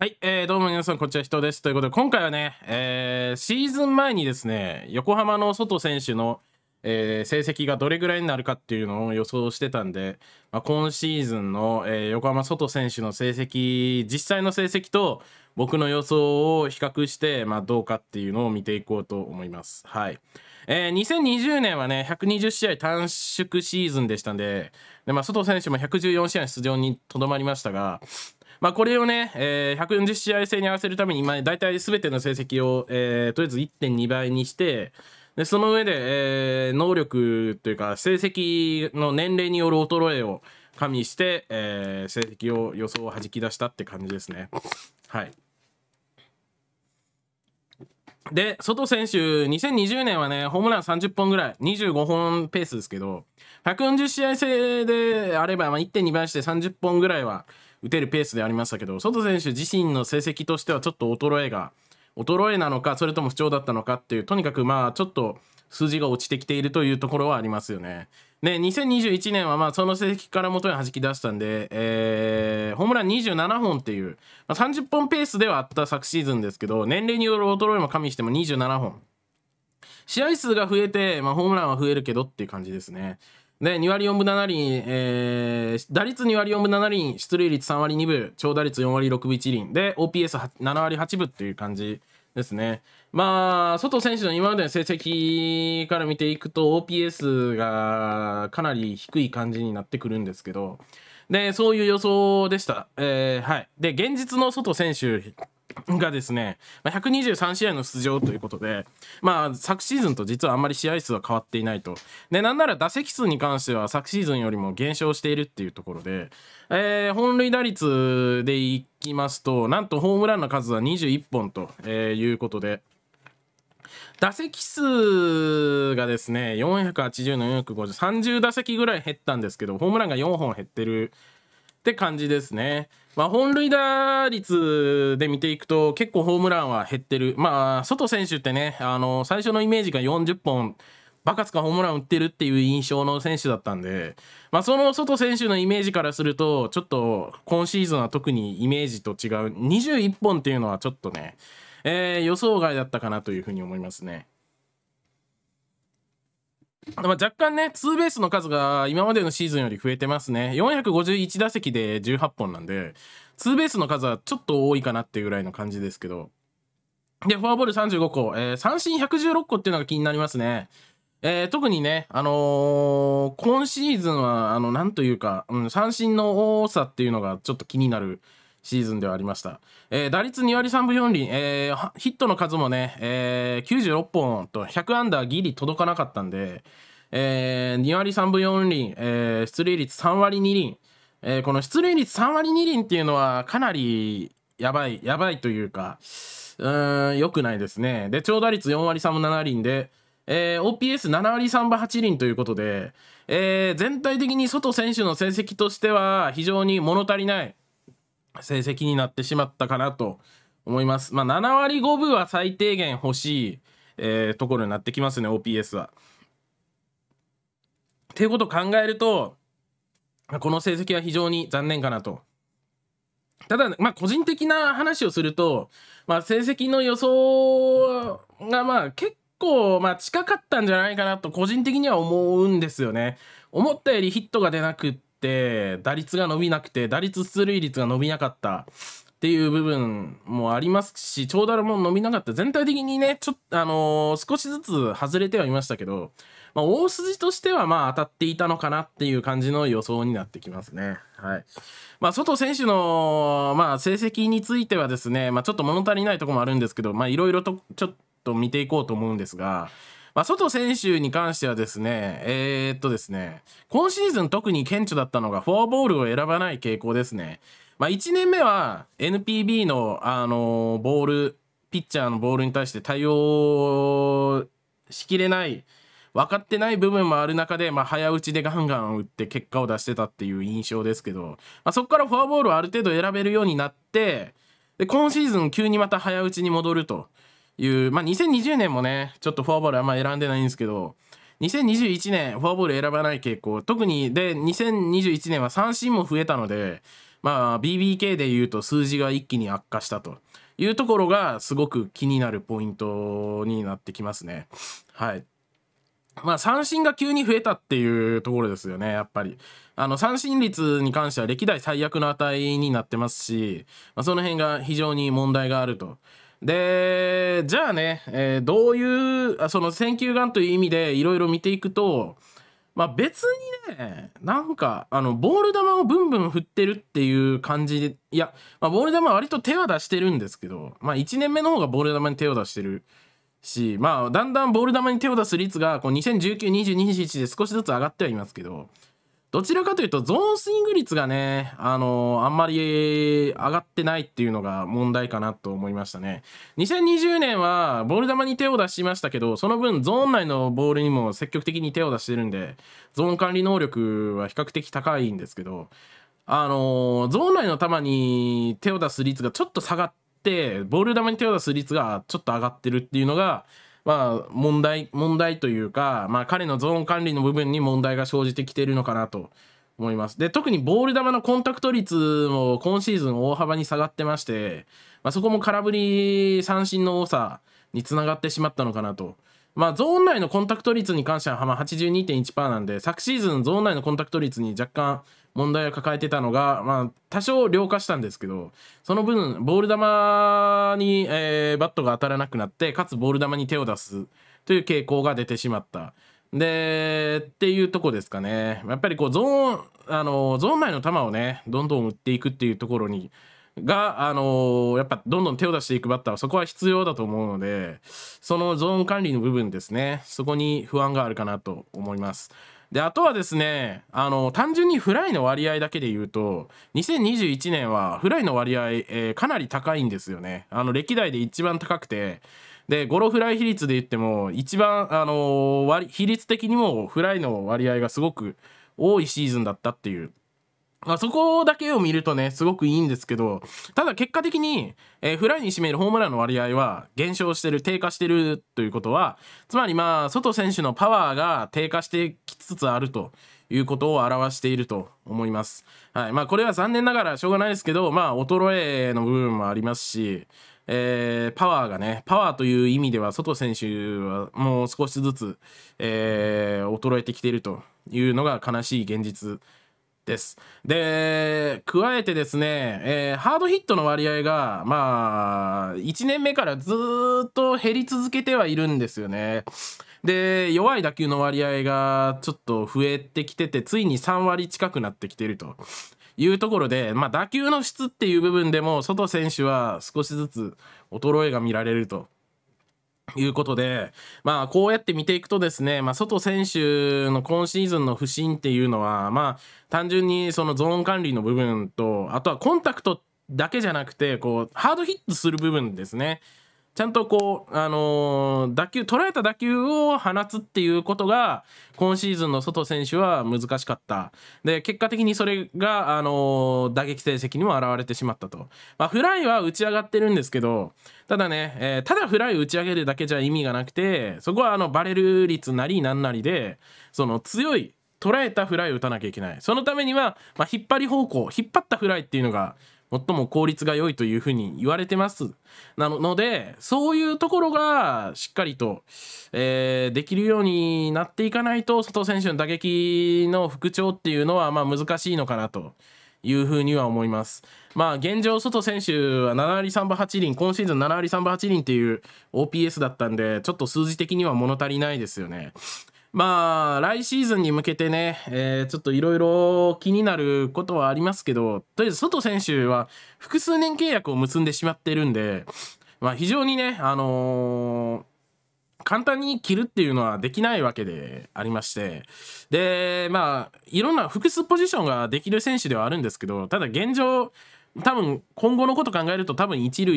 はい、えー、どうも皆さん、こんにちは、人です。ということで、今回はね、えー、シーズン前にですね、横浜の外選手の、えー、成績がどれぐらいになるかっていうのを予想してたんで、まあ、今シーズンの、えー、横浜外選手の成績、実際の成績と僕の予想を比較して、まあ、どうかっていうのを見ていこうと思います。はい。えー、2020年はね、120試合短縮シーズンでしたんで、でまあ、外選手も114試合出場にとどまりましたが、まあ、これをね、えー、140試合制に合わせるために、まあ、大体全ての成績を、えー、とりあえず1.2倍にして、でその上で、えー、能力というか成績の年齢による衰えを加味して、えー、成績を予想をはじき出したって感じですね。はい。で、外選手、2020年はね、ホームラン30本ぐらい、25本ペースですけど、140試合制であれば、まあ、1.2倍して30本ぐらいは、打てるペースでありましたけど、ソト選手自身の成績としてはちょっと衰えが、衰えなのか、それとも不調だったのかっていう、とにかくまあ、ちょっと数字が落ちてきているというところはありますよね。で、2021年はまあ、その成績から元に弾き出したんで、えー、ホームラン27本っていう、まあ、30本ペースではあった昨シーズンですけど、年齢による衰えも加味しても27本。試合数が増えて、まあ、ホームランは増えるけどっていう感じですね。で、2割4分7厘、えー、打率2割4分7厘、出塁率3割2分、長打率4割6分1厘で、OPS7 割8分っていう感じですね。まあ、外選手の今までの成績から見ていくと、OPS がかなり低い感じになってくるんですけど、で、そういう予想でした。えー、はい。で、現実の外選手がですね、まあ、123試合の出場ということで、まあ、昨シーズンと実はあんまり試合数は変わっていないと。で、なんなら打席数に関しては昨シーズンよりも減少しているっていうところで、えー、本塁打率でいきますと、なんとホームランの数は21本と、えいうことで、打席数がですね480の45030打席ぐらい減ったんですけどホームランが4本減ってるって感じですね。まあ、本塁打率で見ていくと結構ホームランは減ってる。まあ、外選手ってね、あの、最初のイメージが40本、バカつかホームラン打ってるっていう印象の選手だったんで、まあ、その外選手のイメージからすると、ちょっと今シーズンは特にイメージと違う、21本っていうのはちょっとね、えー、予想外だったかなというふうに思いますね。まあ、若干ね、ツーベースの数が今までのシーズンより増えてますね。451打席で18本なんで、ツーベースの数はちょっと多いかなっていうぐらいの感じですけど。で、フォアボール35個、えー、三振116個っていうのが気になりますね。えー、特にね、あのー、今シーズンは、あの、なんというか、うん、三振の多さっていうのがちょっと気になるシーズンではありました。えー、打率2割3分4厘、えー、ヒットの数もね、えー、96本と100アンダーギリ届かなかったんで、えー、2割3分4厘、えー、出塁率3割2厘、えー、この出塁率3割2厘っていうのはかなりやばい、やばいというか、うん、良くないですね。で、長打率4割3分7厘で、えー、OPS7 割3分8厘ということで、えー、全体的に外選手の成績としては非常に物足りない、成績になってしまったかなと思います。まあ、7割5分は最低限欲しい、えー、ところになってきますね、OPS は。っていうことを考えると、この成績は非常に残念かなと。ただ、まあ、個人的な話をすると、まあ、成績の予想が、まあ、結構、まあ、近かったんじゃないかなと、個人的には思うんですよね。思ったよりヒットが出なくてって打率が伸びなくて打率出塁率が伸びなかったっていう部分もありますし長打も伸びなかった全体的にねちょっとあのー、少しずつ外れてはいましたけど、まあ、大筋としてはまあ当たっていたのかなっていう感じの予想になってきますね。はいまあ、外選手の、まあ、成績についてはですね、まあ、ちょっと物足りないとこもあるんですけどいろいろとちょっと見ていこうと思うんですが。まあ、外選手に関してはですね、えー、っとですね、今シーズン特に顕著だったのがフォアボールを選ばない傾向ですね。まあ、1年目は NPB の、あのボール、ピッチャーのボールに対して対応しきれない、分かってない部分もある中で、まあ、早打ちでガンガン打って結果を出してたっていう印象ですけど、まあ、そこからフォアボールをある程度選べるようになって、で今シーズン急にまた早打ちに戻ると。いう、まあ、2020年もね、ちょっとフォアボールあんま選んでないんですけど、2021年、フォアボール選ばない傾向、特に、で、2021年は三振も増えたので、まあ、BBK でいうと数字が一気に悪化したというところが、すごく気になるポイントになってきますね。はい。まあ、三振が急に増えたっていうところですよね、やっぱり。あの、三振率に関しては歴代最悪の値になってますし、まあ、その辺が非常に問題があると。でじゃあね、えー、どういうその選球眼という意味でいろいろ見ていくと、まあ、別にねなんかあのボール球をブンブン振ってるっていう感じでいや、まあ、ボール球は割と手は出してるんですけど、まあ、1年目の方がボール球に手を出してるし、まあ、だんだんボール球に手を出す率がこう2019、2021で少しずつ上がってはいますけど。どちらかというとゾーンスイング率がね、あのー、あんまり上がってないっていうのが問題かなと思いましたね。2020年はボール球に手を出しましたけど、その分ゾーン内のボールにも積極的に手を出してるんで、ゾーン管理能力は比較的高いんですけど、あのー、ゾーン内の球に手を出す率がちょっと下がって、ボール球に手を出す率がちょっと上がってるっていうのが、まあ、問題、問題というか、まあ、彼のゾーン管理の部分に問題が生じてきているのかなと思います。で、特にボール球のコンタクト率も今シーズン大幅に下がってまして、まあ、そこも空振り三振の多さにつながってしまったのかなと。まあ、ゾーン内のコンタクト率に関しては、まあ、82.1%なんで、昨シーズンゾーン内のコンタクト率に若干問題を抱えてたのが、まあ、多少良化したんですけど、その分、ボール球に、えー、バットが当たらなくなって、かつボール球に手を出すという傾向が出てしまった。で、っていうとこですかね。やっぱりこう、ゾーン、あの、ゾーン内の球をね、どんどん打っていくっていうところに、が、あのー、やっぱどんどん手を出していくバッターはそこは必要だと思うので、そのゾーン管理の部分ですね、そこに不安があるかなと思います。であとはですねあの単純にフライの割合だけで言うと2021年はフライの割合、えー、かなり高いんですよねあの歴代で一番高くてでゴロフライ比率で言っても一番、あのー、比率的にもフライの割合がすごく多いシーズンだったっていうまあ、そこだけを見るとね、すごくいいんですけど、ただ結果的に、えー、フライに占めるホームランの割合は減少してる、低下してるということは、つまりまあ、外選手のパワーが低下してきつつあるということを表していると思います。はい。まあ、これは残念ながらしょうがないですけど、まあ、衰えの部分もありますし、えー、パワーがね、パワーという意味では、外選手はもう少しずつ、えー、衰えてきているというのが悲しい現実です。で、加えてですね、えー、ハードヒットの割合が、まあ、1年目からずっと減り続けてはいるんですよね。で、弱い打球の割合がちょっと増えてきてて、ついに3割近くなってきてると。いうところで、まあ、打球の質っていう部分でも、外選手は少しずつ衰えが見られると いうことで、まあ、こうやって見ていくとですね、まあ、外選手の今シーズンの不振っていうのは、まあ、単純にそのゾーン管理の部分と、あとはコンタクトだけじゃなくて、こう、ハードヒットする部分ですね。ちゃんとこう、あのー、打球、捉えた打球を放つっていうことが、今シーズンの外選手は難しかった。で、結果的にそれが、あのー、打撃成績にも表れてしまったと。まあ、フライは打ち上がってるんですけど、ただね、えー、ただフライ打ち上げるだけじゃ意味がなくて、そこはあの、バレル率なりなんなりで、その強い、捉えたフライを打たなきゃいけない。そのためには、まあ、引っ張り方向、引っ張ったフライっていうのが、最も効率が良いというふうに言われてます。なので、そういうところがしっかりと、えー、できるようになっていかないと、佐藤選手の打撃の復調っていうのは、まあ難しいのかなと。いうふうには思います。まあ現状、外選手は7割3分8厘、今シーズン7割3分8厘っていう OPS だったんで、ちょっと数字的には物足りないですよね。まあ、来シーズンに向けてね、えー、ちょっといろいろ気になることはありますけど、とりあえず、外選手は複数年契約を結んでしまってるんで、まあ、非常にね、あのー、簡単に切るっていうのはできないわけでありまして、で、まあ、いろんな複数ポジションができる選手ではあるんですけど、ただ現状、多分今後のこと考えると多分一塁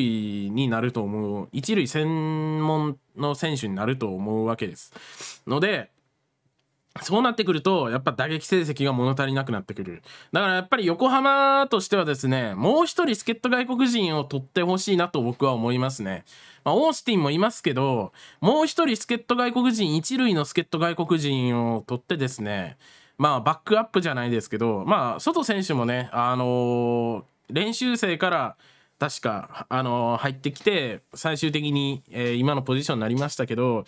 になると思う一塁専門の選手になると思うわけですのでそうなってくると、やっぱ打撃成績が物足りなくなってくる。だからやっぱり横浜としてはですね、もう一人助っ人外国人を取ってほしいなと僕は思いますね。まあ、オースティンもいますけど、もう一人助っ人外国人、一塁の助っ人外国人を取ってですね、まあバックアップじゃないですけど、まあ外選手もね、あのー、練習生から確か、あのー、入ってきて、最終的に、えー、今のポジションになりましたけど、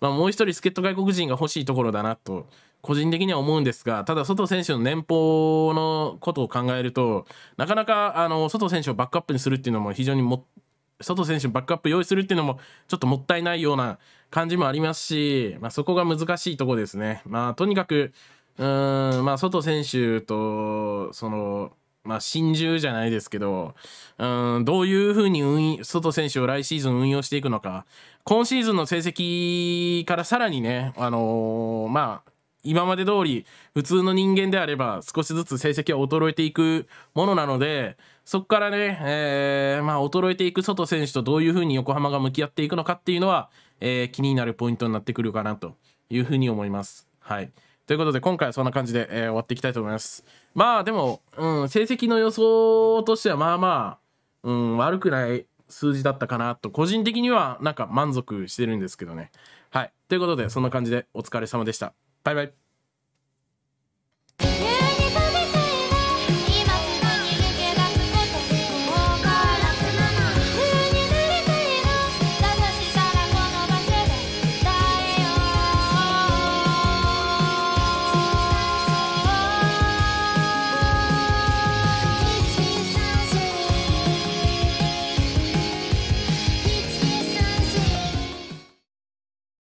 まあ、もう一人助っ人外国人が欲しいところだなと、個人的には思うんですが、ただ、外選手の年俸のことを考えると、なかなか、あのー、外選手をバックアップにするっていうのも非常にも、外選手バックアップ用意するっていうのも、ちょっともったいないような感じもありますし、まあ、そこが難しいところですね。まあ、とにかく、うーん、まあ、外選手と、その、まあ、心中じゃないですけど、うん、どういうふうに運外選手を来シーズン運用していくのか、今シーズンの成績からさらにね、あのー、まあ、今まで通り普通の人間であれば少しずつ成績は衰えていくものなのでそこからね、えー、まあ、衰えていく外選手とどういうふうに横浜が向き合っていくのかっていうのは、えー、気になるポイントになってくるかなというふうに思います。はい、ということで今回はそんな感じで、えー、終わっていきたいと思いますまあでも、うん、成績の予想としてはまあまあ、うん、悪くない数字だったかなと個人的にはなんか満足してるんですけどねはいということでそんな感じでお疲れ様でしたバイバイ